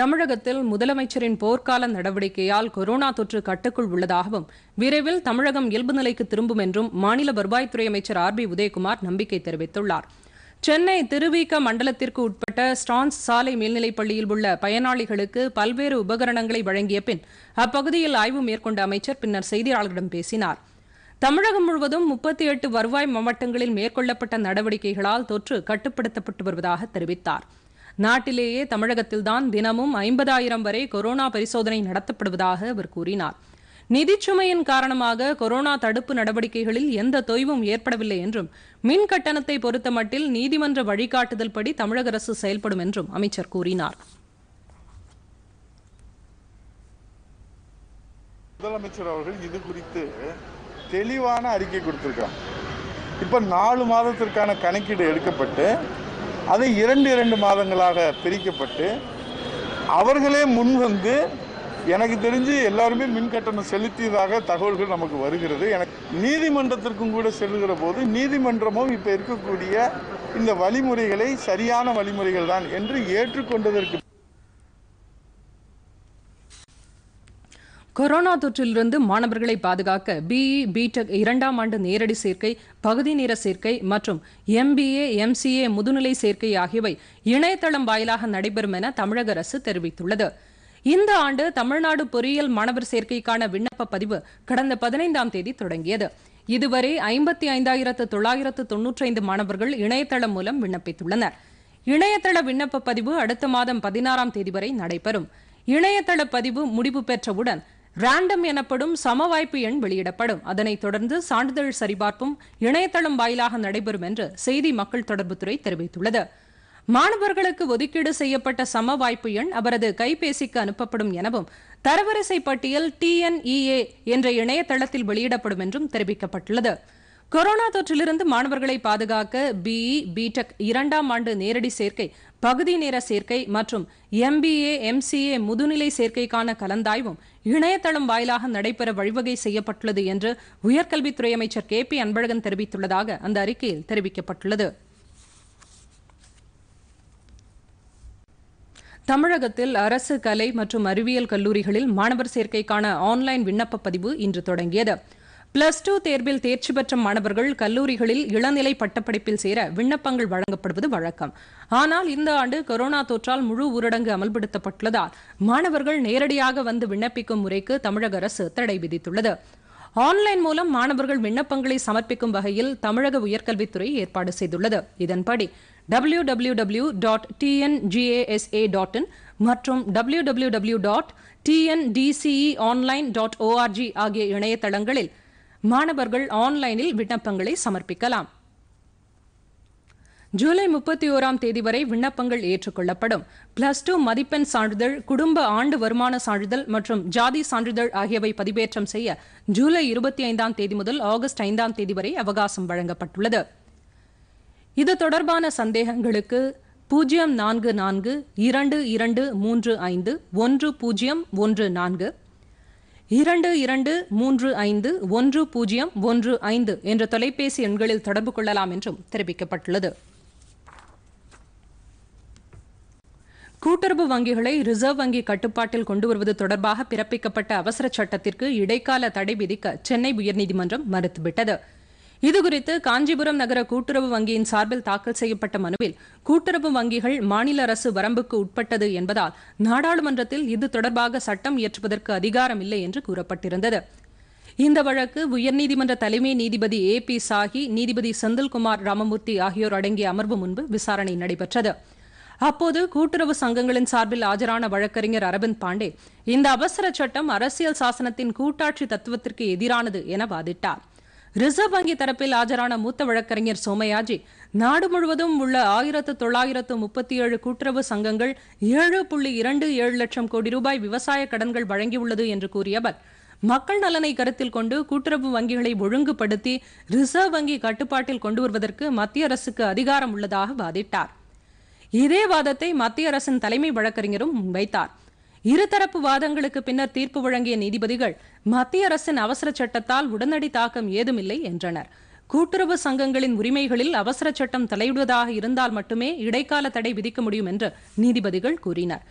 தமிழகத்தில் முதலமைச்சரின் போர்க்கால நடவடிக்கையால் கொரோனா தொற்று கட்டுக்குள் உள்ளதாகவும் விரைவில் தமிழகம் இயல்பு நிலைக்கு திரும்பும் என்றும் மாநில வருவாய்த்துறை அமைச்சர் ஆர் பி உதயகுமார் நம்பிக்கை தெரிவித்துள்ளாா் சென்னை திருவிக மண்டலத்திற்கு உட்பட்ட ஸ்டான்ஸ் சாலை மேல்நிலைப்பள்ளியில் உள்ள பயனாளிகளுக்கு பல்வேறு உபகரணங்களை வழங்கிய பின் அப்பகுதியில் ஆய்வு மேற்கொண்ட அமைச்சர் பின்னர் செய்தியாளர்களிடம் பேசினார் தமிழகம் முழுவதும் முப்பத்தி எட்டு வருவாய் மாவட்டங்களில் மேற்கொள்ளப்பட்ட நடவடிக்கைகளால் தொற்று கட்டுப்படுத்தப்பட்டு வருவதாக தெரிவித்தார் நாட்டிலேயே தமிழகத்தில்தான் தினமும் ஐம்பதாயிரம் வரை கொரோனா பரிசோதனை நடத்தப்படுவதாக அவர் கூறினார் நிதிச்சுமையின் காரணமாக கொரோனா தடுப்பு நடவடிக்கைகளில் எந்த தொய்வும் ஏற்படவில்லை என்றும் மின் கட்டணத்தை பொறுத்தமட்டில் நீதிமன்ற வழிகாட்டுதல் படி தமிழக அரசு செயல்படும் என்றும் அமைச்சர் கூறினார் முதலமைச்சர் அவர்கள் இது குறித்து தெளிவான அறிக்கை கொடுத்திருக்காங்க இப்போ நாலு மாதத்திற்கான கணக்கீடு எடுக்கப்பட்டு அது இரண்டு இரண்டு மாதங்களாக பிரிக்கப்பட்டு அவர்களே முன்வந்து எனக்கு தெரிஞ்சு எல்லாருமே மின் கட்டணம் செலுத்தியதாக தகவல்கள் நமக்கு வருகிறது எனக்கு நீதிமன்றத்திற்கும் கூட செல்கிற போது நீதிமன்றமும் இப்போ இருக்கக்கூடிய இந்த வழிமுறைகளை சரியான வழிமுறைகள் தான் என்று ஏற்றுக்கொண்டதற்கு கொரோனா தொற்றிலிருந்து மாணவர்களை பாதுகாக்க பிஇ பிடெக் இரண்டாம் ஆண்டு நேரடி சேர்க்கை பகுதி நேர சேர்க்கை மற்றும் எம்பிஏ எம்சிஏ முதுநிலை சேர்க்கை ஆகியவை இணையதளம் வாயிலாக நடைபெறும் என தமிழக அரசு தெரிவித்துள்ளது இந்த ஆண்டு தமிழ்நாடு பொறியியல் மாணவர் சேர்க்கைக்கான விண்ணப்ப பதிவு கடந்த பதினைந்தாம் தேதி தொடங்கியது இதுவரை ஐம்பத்தி ஐந்தாயிரத்து தொள்ளாயிரத்து தொன்னூற்றி ஐந்து மாணவர்கள் இணையதளம் மூலம் விண்ணப்பித்துள்ளனர் இணையதள விண்ணப்ப பதிவு அடுத்த மாதம் பதினாறாம் தேதி வரை நடைபெறும் இணையதள பதிவு முடிவு பெற்றவுடன் ரேண்டம் எனப்படும் சம வாய்ப்பு எண் வெளியிடப்படும் அதனைத் தொடர்ந்து சான்றிதழ் சரிபார்ப்பும் இணையதளம் வாயிலாக நடைபெறும் என்று செய்தி மக்கள் தொடர்புத்துறை தெரிவித்துள்ளது மாணவர்களுக்கு ஒதுக்கீடு செய்யப்பட்ட சம வாய்ப்பு எண் அவரது கைபேசிக்கு அனுப்பப்படும் எனவும் தரவரிசை பட்டியல் டிஎன்இஏ e என்ற இணையதளத்தில் வெளியிடப்படும் என்றும் தெரிவிக்கப்பட்டுள்ளது கொரோனா தொற்றிலிருந்து மாணவர்களை பாதுகாக்க பிஇ பிடெக் e, இரண்டாம் ஆண்டு நேரடி சேர்க்கை பகுதி நேர சேர்க்கை மற்றும் எம்பிஏ எம்சிஏ முதுநிலை சேர்க்கைக்கான கலந்தாய்வும் இணையதளம் வாயிலாக நடைபெற வழிவகை செய்யப்பட்டுள்ளது என்று உயர்கல்வித்துறை அமைச்சர் கே பி அன்பழகன் தெரிவித்துள்ளதாக அந்த அறிக்கையில் தெரிவிக்கப்பட்டுள்ளது தமிழகத்தில் அரசு கலை மற்றும் அறிவியல் கல்லூரிகளில் மாணவர் சேர்க்கைக்கான ஆன்லைன் விண்ணப்ப பதிவு இன்று தொடங்கியது பிளஸ் டூ தேர்வில் தேர்ச்சி பெற்ற மாணவர்கள் கல்லூரிகளில் இளநிலை பட்டப்படிப்பில் சேர விண்ணப்பங்கள் வழங்கப்படுவது வழக்கம் ஆனால் இந்த ஆண்டு கொரோனா தொற்றால் முழு ஊரடங்கு அமல்படுத்தப்பட்டுள்ளதால் மாணவர்கள் நேரடியாக வந்து விண்ணப்பிக்கும் முறைக்கு தமிழக அரசு தடை விதித்துள்ளது ஆன்லைன் மூலம் மாணவர்கள் விண்ணப்பங்களை சமர்ப்பிக்கும் வகையில் தமிழக உயர்கல்வித்துறை ஏற்பாடு செய்துள்ளது இதன்படி W W W dot TNGASA dot in மற்றும் W W W dot TNDTCE online dot ORG ஆகிய இணையதளங்களில் மாணவர்கள் ஆன்லைனில் விண்ணப்பங்களை சமர்ப்பிக்கலாம் ஜூலை முப்பத்தி ஓராம் தேதி வரை விண்ணப்பங்கள் ஏற்றுக்கொள்ளப்படும் பிளஸ் டூ மதிப்பெண் சான்றிதழ் குடும்ப ஆண்டு வருமான சான்றிதழ் மற்றும் ஜாதி சான்றிதழ் ஆகியவை பதிவேற்றம் செய்ய ஜூலை இருபத்தி ஐந்தாம் தேதி முதல் ஆகஸ்ட் ஐந்தாம் தேதி வரை அவகாசம் வழங்கப்பட்டுள்ளது இது தொடர்பான சந்தேகங்களுக்கு பூஜ்ஜியம் நான்கு நான்கு இரண்டு இரண்டு மூன்று ஐந்து ஒன்று பூஜ்ஜியம் ஒன்று நான்கு இரண்டு இரண்டு மூன்று ஐந்து ஒன்று பூஜ்ஜியம் ஒன்று ஐந்து என்ற தொலைபேசி எண்களில் தொடர்பு கொள்ளலாம் என்றும் தெரிவிக்கப்பட்டுள்ளது கூட்டுறவு வங்கிகளை ரிசர்வ் வங்கி கட்டுப்பாட்டில் கொண்டு வருவது தொடர்பாக பிறப்பிக்கப்பட்ட அவசர சட்டத்திற்கு இடைக்கால தடை விதிக்க சென்னை உயர்நீதிமன்றம் மறுத்துவிட்டது இதுகுறித்து காஞ்சிபுரம் நகர கூட்டுறவு வங்கியின் சார்பில் தாக்கல் செய்யப்பட்ட மனுவில் கூட்டுறவு வங்கிகள் மாநில அரசு வரம்புக்கு உட்பட்டது என்பதால் நாடாளுமன்றத்தில் இது தொடர்பாக சட்டம் இயற்றுவதற்கு அதிகாரம் இல்லை என்று கூறப்பட்டிருந்தது இந்த வழக்கு உயர்நீதிமன்ற தலைமை நீதிபதி ஏ பி சாஹி நீதிபதி செந்தில்குமார் ராமமூர்த்தி ஆகியோர் அடங்கிய அமர்வு முன்பு விசாரணை நடைபெற்றது அப்போது கூட்டுறவு சங்கங்களின் சார்பில் ஆஜரான வழக்கறிஞர் அரவிந்த் பாண்டே இந்த அவசர சட்டம் அரசியல் சாசனத்தின் கூட்டாட்சி தத்துவத்திற்கு எதிரானது என வாதிட்டார் ரிசர்வ் வங்கி தரப்பில் ஆஜரான மூத்த வழக்கறிஞர் சோமயாஜி நாடு முழுவதும் உள்ள ஆயிரத்து தொள்ளாயிரத்து முப்பத்தி ஏழு கூட்டுறவு சங்கங்கள் ஏழு புள்ளி இரண்டு ஏழு லட்சம் கோடி ரூபாய் விவசாய கடன்கள் வழங்கியுள்ளது என்று கூறிய அவர் மக்கள் நலனை கருத்தில் கொண்டு கூட்டுறவு வங்கிகளை ஒழுங்குபடுத்தி ரிசர்வ் வங்கி கட்டுப்பாட்டில் கொண்டு வருவதற்கு மத்திய அரசுக்கு அதிகாரம் உள்ளதாக வாதிட்டாா் இதே வாதத்தை மத்திய அரசின் தலைமை வழக்கறிஞரும் முன்வைத்தார் இருதரப்பு வாதங்களுக்கு பின்னர் தீர்ப்பு வழங்கிய நீதிபதிகள் மத்திய அரசின் அவசர சட்டத்தால் உடனடி தாக்கம் ஏதுமில்லை என்றனர் கூட்டுறவு சங்கங்களின் உரிமைகளில் அவசர சட்டம் தலையிடுவதாக இருந்தால் மட்டுமே இடைக்கால தடை விதிக்க முடியும் என்று நீதிபதிகள் கூறினர்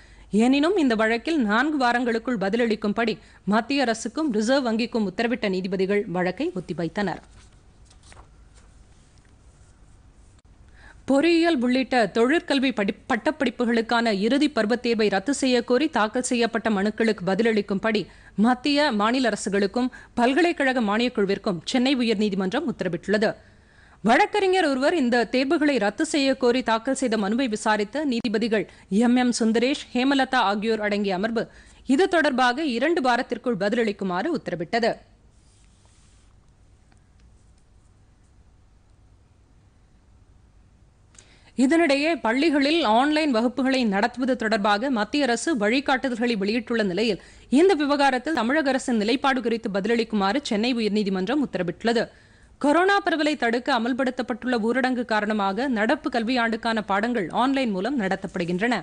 எனினும் இந்த வழக்கில் நான்கு வாரங்களுக்குள் பதிலளிக்கும்படி மத்திய அரசுக்கும் ரிசர்வ் வங்கிக்கும் உத்தரவிட்ட நீதிபதிகள் வழக்கை ஒத்திவைத்தனர் பொறியியல் உள்ளிட்ட தொழிற்கல்வி படி பட்டப்படிப்புகளுக்கான இறுதி பருவத் தேர்வை ரத்து செய்யக்கோரி தாக்கல் செய்யப்பட்ட மனுக்களுக்கு பதிலளிக்கும்படி மத்திய மாநில அரசுகளுக்கும் பல்கலைக்கழக மானியக்குழுவிற்கும் சென்னை உயர்நீதிமன்றம் உத்தரவிட்டுள்ளது வழக்கறிஞர் ஒருவர் இந்த தேர்வுகளை ரத்து செய்யக்கோரி தாக்கல் செய்த மனுவை விசாரித்த நீதிபதிகள் எம் எம் சுந்தரேஷ் ஹேமலதா ஆகியோர் அடங்கிய அமர்வு இது தொடர்பாக இரண்டு வாரத்திற்குள் பதிலளிக்குமாறு உத்தரவிட்டது இதனிடையே பள்ளிகளில் ஆன்லைன் வகுப்புகளை நடத்துவது தொடர்பாக மத்திய அரசு வழிகாட்டுதல்களை வெளியிட்டுள்ள நிலையில் இந்த விவகாரத்தில் தமிழக அரசின் நிலைப்பாடு குறித்து பதிலளிக்குமாறு சென்னை உயர்நீதிமன்றம் உத்தரவிட்டுள்ளது கொரோனா பரவலை தடுக்க அமல்படுத்தப்பட்டுள்ள ஊரடங்கு காரணமாக நடப்பு கல்வியாண்டுக்கான பாடங்கள் ஆன்லைன் மூலம் நடத்தப்படுகின்றன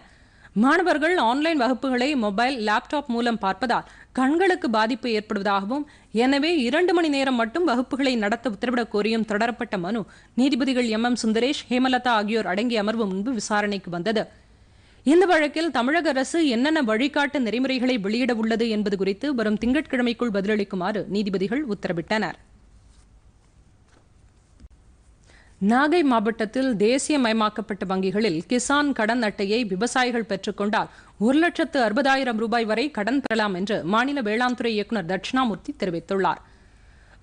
மாணவர்கள் ஆன்லைன் வகுப்புகளை மொபைல் லேப்டாப் மூலம் பார்ப்பதால் கண்களுக்கு பாதிப்பு ஏற்படுவதாகவும் எனவே இரண்டு மணி நேரம் மட்டும் வகுப்புகளை நடத்த உத்தரவிடக் கோரியும் தொடரப்பட்ட மனு நீதிபதிகள் எம் எம் சுந்தரேஷ் ஹேமலதா ஆகியோர் அடங்கிய அமர்வு முன்பு விசாரணைக்கு வந்தது இந்த வழக்கில் தமிழக அரசு என்னென்ன வழிகாட்டு நெறிமுறைகளை வெளியிட உள்ளது என்பது குறித்து வரும் திங்கட்கிழமைக்குள் பதிலளிக்குமாறு நீதிபதிகள் உத்தரவிட்டனர் நாகை மாவட்டத்தில் தேசியமயமாக்கப்பட்ட வங்கிகளில் கிசான் கடன் அட்டையை விவசாயிகள் பெற்றுக்கொண்டால் ஒரு லட்சத்து அறுபதாயிரம் ரூபாய் வரை கடன் பெறலாம் என்று மாநில வேளாண் துறை இயக்குநர் தட்சிணாமூர்த்தி தெரிவித்துள்ளார்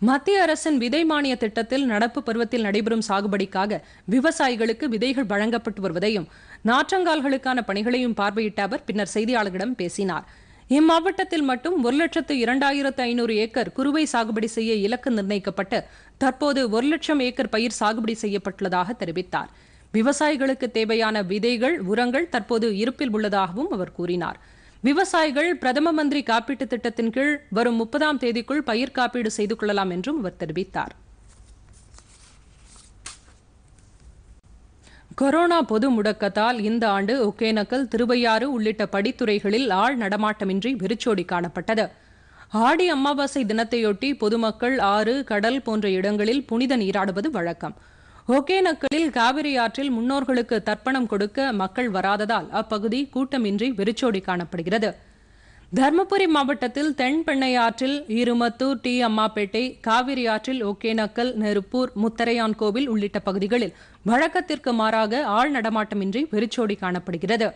மத்திய அரசின் விதை மானிய திட்டத்தில் நடப்பு பருவத்தில் நடைபெறும் சாகுபடிக்காக விவசாயிகளுக்கு விதைகள் வழங்கப்பட்டு வருவதையும் நாற்றங்கால்களுக்கான பணிகளையும் பார்வையிட்ட அவர் பின்னர் செய்தியாளர்களிடம் பேசினாா் இம்மாவட்டத்தில் மட்டும் ஒரு லட்சத்து இரண்டாயிரத்து ஐநூறு ஏக்கர் குறுவை சாகுபடி செய்ய இலக்கு நிர்ணயிக்கப்பட்டு தற்போது ஒரு லட்சம் ஏக்கர் பயிர் சாகுபடி செய்யப்பட்டுள்ளதாக தெரிவித்தார் விவசாயிகளுக்கு தேவையான விதைகள் உரங்கள் தற்போது இருப்பில் உள்ளதாகவும் அவர் கூறினார் விவசாயிகள் பிரதம மந்திரி காப்பீட்டுத் திட்டத்தின் கீழ் வரும் முப்பதாம் தேதிக்குள் பயிர் காப்பீடு செய்து கொள்ளலாம் என்றும் அவர் தெரிவித்தாா் கொரோனா பொது முடக்கத்தால் இந்த ஆண்டு ஒகேனக்கல் திருவையாறு உள்ளிட்ட படித்துறைகளில் ஆள் நடமாட்டமின்றி வெறிச்சோடி காணப்பட்டது ஆடி அமாவாசை தினத்தையொட்டி பொதுமக்கள் ஆறு கடல் போன்ற இடங்களில் புனித நீராடுவது வழக்கம் ஒகேனக்கலில் காவிரி ஆற்றில் முன்னோர்களுக்கு தர்ப்பணம் கொடுக்க மக்கள் வராததால் அப்பகுதி கூட்டமின்றி வெறிச்சோடி காணப்படுகிறது தருமபுரி மாவட்டத்தில் ஆற்றில் இருமத்தூர் டி அம்மாப்பேட்டை காவிரி ஆற்றில் ஒகேனக்கல் நெருப்பூர் முத்தரையான் கோவில் உள்ளிட்ட பகுதிகளில் வழக்கத்திற்கு மாறாக ஆள் நடமாட்டமின்றி வெறிச்சோடி காணப்படுகிறது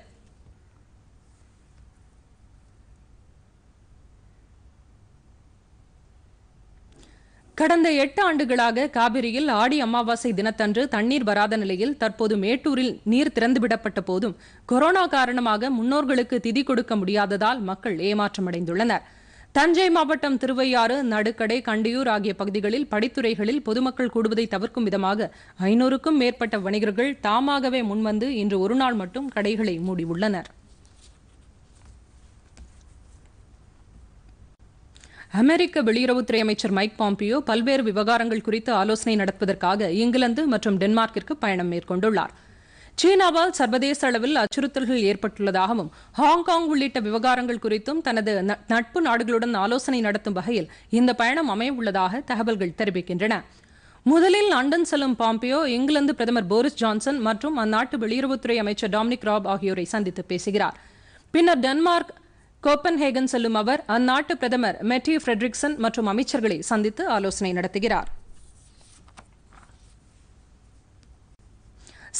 கடந்த எட்டு ஆண்டுகளாக காவிரியில் ஆடி அமாவாசை தினத்தன்று தண்ணீர் வராத நிலையில் தற்போது மேட்டூரில் நீர் திறந்துவிடப்பட்ட போதும் கொரோனா காரணமாக முன்னோர்களுக்கு திதி கொடுக்க முடியாததால் மக்கள் ஏமாற்றமடைந்துள்ளனர் தஞ்சை மாவட்டம் திருவையாறு நடுக்கடை கண்டியூர் ஆகிய பகுதிகளில் படித்துறைகளில் பொதுமக்கள் கூடுவதை தவிர்க்கும் விதமாக ஐநூறுக்கும் மேற்பட்ட வணிகர்கள் தாமாகவே முன்வந்து இன்று ஒருநாள் மட்டும் கடைகளை மூடியுள்ளனர் அமெரிக்க வெளியுறவுத்துறை அமைச்சர் மைக் பாம்பியோ பல்வேறு விவகாரங்கள் குறித்து ஆலோசனை நடத்துவதற்காக இங்கிலாந்து மற்றும் டென்மார்க்கிற்கு பயணம் மேற்கொண்டுள்ளார் சீனாவால் சர்வதேச அளவில் அச்சுறுத்தல்கள் ஏற்பட்டுள்ளதாகவும் ஹாங்காங் உள்ளிட்ட விவகாரங்கள் குறித்தும் தனது நட்பு நாடுகளுடன் ஆலோசனை நடத்தும் வகையில் இந்த பயணம் அமையவுள்ளதாக தகவல்கள் தெரிவிக்கின்றன முதலில் லண்டன் செல்லும் பாம்பியோ இங்கிலாந்து பிரதமர் போரிஸ் ஜான்சன் மற்றும் அந்நாட்டு வெளியுறவுத்துறை அமைச்சர் டாமினிக் ராப் ஆகியோரை சந்தித்து பேசுகிறார் பின்னர் டென்மார்க் கோப்பன்ஹேகன் செல்லும் அவர் அந்நாட்டு பிரதமர் மெட்டி ஃபிரெட்ரிக்சன் மற்றும் அமைச்சர்களை சந்தித்து ஆலோசனை நடத்துகிறார்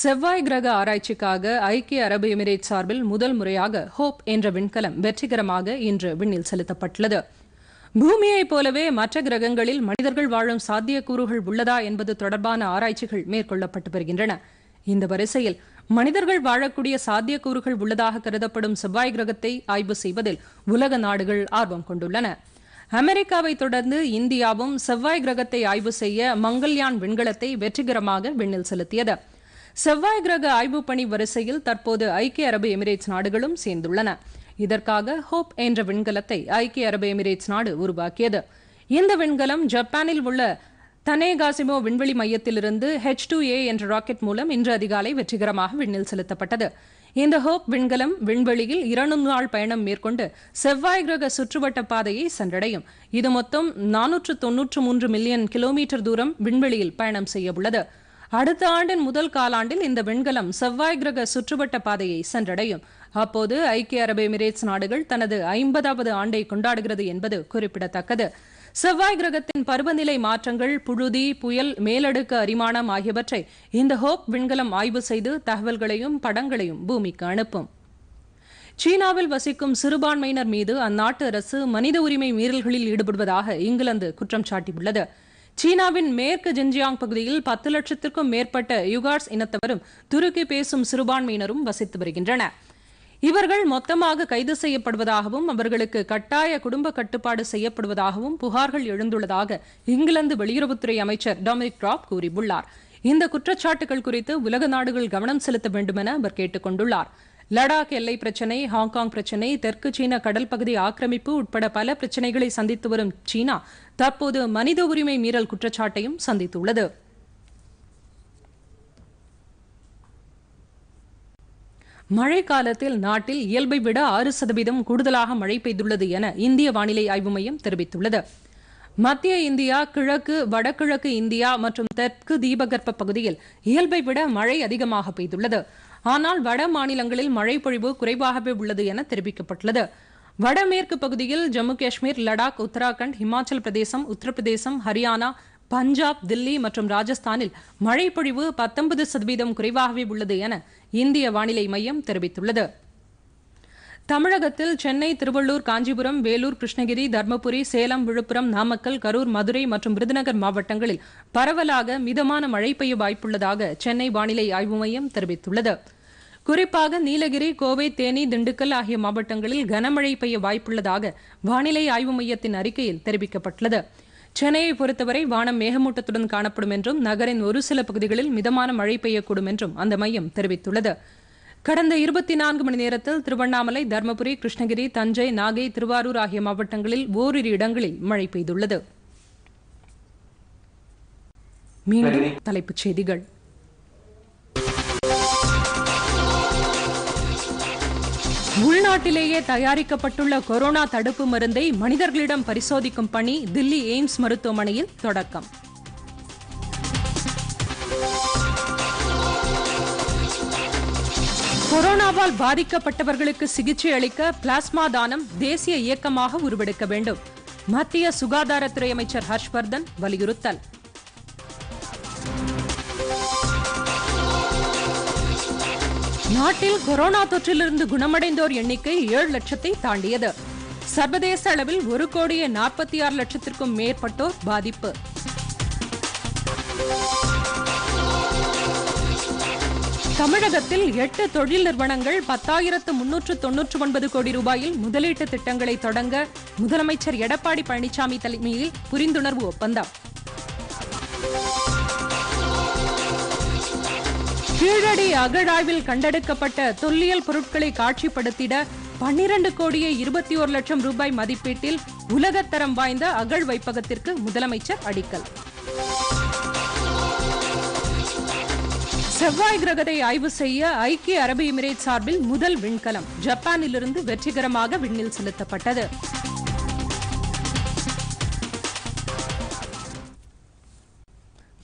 செவ்வாய் கிரக ஆராய்ச்சிக்காக ஐக்கிய அரபு எமிரேட் சார்பில் முதல் முறையாக ஹோப் என்ற விண்கலம் வெற்றிகரமாக இன்று விண்ணில் செலுத்தப்பட்டுள்ளது பூமியைப் போலவே மற்ற கிரகங்களில் மனிதர்கள் வாழும் சாத்தியக்கூறுகள் உள்ளதா என்பது தொடர்பான ஆராய்ச்சிகள் மேற்கொள்ளப்பட்டு வருகின்றன இந்த வரிசையில் மனிதர்கள் வாழக்கூடிய சாத்தியக்கூறுகள் உள்ளதாக கருதப்படும் செவ்வாய் கிரகத்தை ஆய்வு செய்வதில் உலக நாடுகள் ஆர்வம் கொண்டுள்ளன அமெரிக்காவை தொடர்ந்து இந்தியாவும் செவ்வாய் கிரகத்தை ஆய்வு செய்ய மங்கள்யான் விண்கலத்தை வெற்றிகரமாக விண்ணில் செலுத்தியது செவ்வாய் கிரக ஆய்வு பணி வரிசையில் தற்போது ஐக்கிய அரபு எமிரேட்ஸ் நாடுகளும் சேர்ந்துள்ளன இதற்காக ஹோப் என்ற விண்கலத்தை ஐக்கிய அரபு எமிரேட்ஸ் நாடு உருவாக்கியது இந்த விண்கலம் ஜப்பானில் உள்ள தனேகாசிமோ விண்வெளி மையத்திலிருந்து ஹெச் டூ ஏ என்ற ராக்கெட் மூலம் இன்று அதிகாலை வெற்றிகரமாக விண்ணில் செலுத்தப்பட்டது இந்த ஹோப் விண்கலம் விண்வெளியில் இரண்டு நாள் பயணம் மேற்கொண்டு செவ்வாய் கிரக சுற்றுவட்ட பாதையை சென்றடையும் இது மொத்தம் நானூற்று தொன்னூற்று மூன்று மில்லியன் கிலோமீட்டர் தூரம் விண்வெளியில் பயணம் செய்ய உள்ளது அடுத்த ஆண்டின் முதல் காலாண்டில் இந்த விண்கலம் செவ்வாய் கிரக சுற்றுவட்ட பாதையை சென்றடையும் அப்போது ஐக்கிய அரபு எமிரேட்ஸ் நாடுகள் தனது ஐம்பதாவது ஆண்டை கொண்டாடுகிறது என்பது குறிப்பிடத்தக்கது செவ்வாய் கிரகத்தின் பருவநிலை மாற்றங்கள் புழுதி புயல் மேலடுக்கு அரிமானம் ஆகியவற்றை இந்த ஹோப் விண்கலம் ஆய்வு செய்து தகவல்களையும் படங்களையும் பூமிக்கு அனுப்பும் சீனாவில் வசிக்கும் சிறுபான்மையினர் மீது அந்நாட்டு அரசு மனித உரிமை மீறல்களில் ஈடுபடுவதாக இங்கிலாந்து குற்றம் சாட்டியுள்ளது சீனாவின் மேற்கு ஜின்ஜியாங் பகுதியில் பத்து லட்சத்திற்கும் மேற்பட்ட யுகார்ஸ் இனத்தவரும் துருக்கி பேசும் சிறுபான்மையினரும் வசித்து வருகின்றனர் இவர்கள் மொத்தமாக கைது செய்யப்படுவதாகவும் அவர்களுக்கு கட்டாய குடும்ப கட்டுப்பாடு செய்யப்படுவதாகவும் புகார்கள் எழுந்துள்ளதாக இங்கிலாந்து வெளியுறவுத்துறை அமைச்சர் டொமினிக் ராப் கூறியுள்ளார் இந்த குற்றச்சாட்டுகள் குறித்து உலக நாடுகள் கவனம் செலுத்த வேண்டுமென அவர் கேட்டுக் கொண்டுள்ளார் லடாக் எல்லை பிரச்சினை ஹாங்காங் பிரச்சினை தெற்கு சீன கடல் பகுதி ஆக்கிரமிப்பு உட்பட பல பிரச்சினைகளை சந்தித்து வரும் சீனா தற்போது மனித உரிமை மீறல் குற்றச்சாட்டையும் சந்தித்துள்ளது மழை காலத்தில் நாட்டில் இயல்பை விட ஆறு சதவீதம் கூடுதலாக மழை பெய்துள்ளது என இந்திய வானிலை ஆய்வு மையம் தெரிவித்துள்ளது மத்திய இந்தியா கிழக்கு வடகிழக்கு இந்தியா மற்றும் தெற்கு தீபகற்ப பகுதியில் இயல்பை விட மழை அதிகமாக பெய்துள்ளது ஆனால் வட மாநிலங்களில் மழை பொழிவு குறைவாகவே உள்ளது என தெரிவிக்கப்பட்டுள்ளது வடமேற்கு பகுதியில் ஜம்மு காஷ்மீர் லடாக் உத்தராகண்ட் ஹிமாச்சல் பிரதேசம் உத்தரப்பிரதேசம் ஹரியானா பஞ்சாப் தில்லி மற்றும் ராஜஸ்தானில் மழை பொழிவு பத்தொன்பது சதவீதம் குறைவாகவே உள்ளது என இந்திய வானிலை மையம் தெரிவித்துள்ளது தமிழகத்தில் சென்னை திருவள்ளூர் காஞ்சிபுரம் வேலூர் கிருஷ்ணகிரி தர்மபுரி சேலம் விழுப்புரம் நாமக்கல் கரூர் மதுரை மற்றும் விருதுநகர் மாவட்டங்களில் பரவலாக மிதமான மழை பெய்ய வாய்ப்புள்ளதாக சென்னை வானிலை ஆய்வு மையம் தெரிவித்துள்ளது குறிப்பாக நீலகிரி கோவை தேனி திண்டுக்கல் ஆகிய மாவட்டங்களில் கனமழை பெய்ய வாய்ப்புள்ளதாக வானிலை ஆய்வு மையத்தின் அறிக்கையில் தெரிவிக்கப்பட்டுள்ளது சென்னையை பொறுத்தவரை வானம் மேகமூட்டத்துடன் காணப்படும் என்றும் நகரின் ஒரு சில பகுதிகளில் மிதமான மழை பெய்யக்கூடும் என்றும் அந்த மையம் தெரிவித்துள்ளது கடந்த இருபத்தி நான்கு மணி நேரத்தில் திருவண்ணாமலை தருமபுரி கிருஷ்ணகிரி தஞ்சை நாகை திருவாரூர் ஆகிய மாவட்டங்களில் ஓரிரு இடங்களில் மழை பெய்துள்ளது மீண்டும் தலைப்புச் செய்திகள் உள்நாட்டிலேயே தயாரிக்கப்பட்டுள்ள கொரோனா தடுப்பு மருந்தை மனிதர்களிடம் பரிசோதிக்கும் பணி தில்லி எய்ம்ஸ் மருத்துவமனையில் தொடக்கம் கொரோனாவால் பாதிக்கப்பட்டவர்களுக்கு சிகிச்சை அளிக்க பிளாஸ்மா தானம் தேசிய இயக்கமாக உருவெடுக்க வேண்டும் மத்திய சுகாதாரத்துறை அமைச்சர் ஹர்ஷ்வர்தன் வலியுறுத்தல் நாட்டில் கொரோனா தொற்றிலிருந்து குணமடைந்தோர் எண்ணிக்கை ஏழு லட்சத்தை தாண்டியது சர்வதேச அளவில் ஒரு கோடியே நாற்பத்தி ஆறு லட்சத்திற்கும் மேற்பட்டோர் பாதிப்பு தமிழகத்தில் எட்டு தொழில் நிறுவனங்கள் பத்தாயிரத்து முன்னூற்று தொன்னூற்று ஒன்பது கோடி ரூபாயில் முதலீட்டு திட்டங்களை தொடங்க முதலமைச்சர் எடப்பாடி பழனிசாமி தலைமையில் புரிந்துணர்வு ஒப்பந்தம் கீழடி அகழாய்வில் கண்டெடுக்கப்பட்ட தொல்லியல் பொருட்களை காட்சிப்படுத்திட பன்னிரண்டு கோடியே இருபத்தி ஒரு லட்சம் ரூபாய் மதிப்பீட்டில் உலகத்தரம் வாய்ந்த அகழ் வைப்பகத்திற்கு முதலமைச்சர் அடிக்கல் செவ்வாய் கிரகத்தை ஆய்வு செய்ய ஐக்கிய அரபு எமிரேட் சார்பில் முதல் விண்கலம் ஜப்பானிலிருந்து வெற்றிகரமாக விண்ணில் செலுத்தப்பட்டது